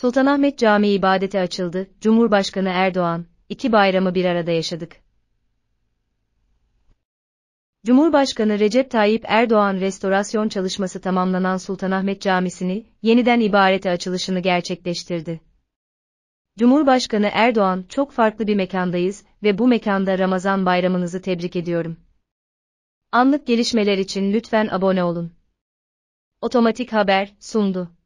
Sultanahmet Camii ibadete açıldı, Cumhurbaşkanı Erdoğan, iki bayramı bir arada yaşadık. Cumhurbaşkanı Recep Tayyip Erdoğan restorasyon çalışması tamamlanan Sultanahmet Camisi'ni, yeniden ibarete açılışını gerçekleştirdi. Cumhurbaşkanı Erdoğan, çok farklı bir mekandayız ve bu mekanda Ramazan bayramınızı tebrik ediyorum. Anlık gelişmeler için lütfen abone olun. Otomatik Haber, sundu.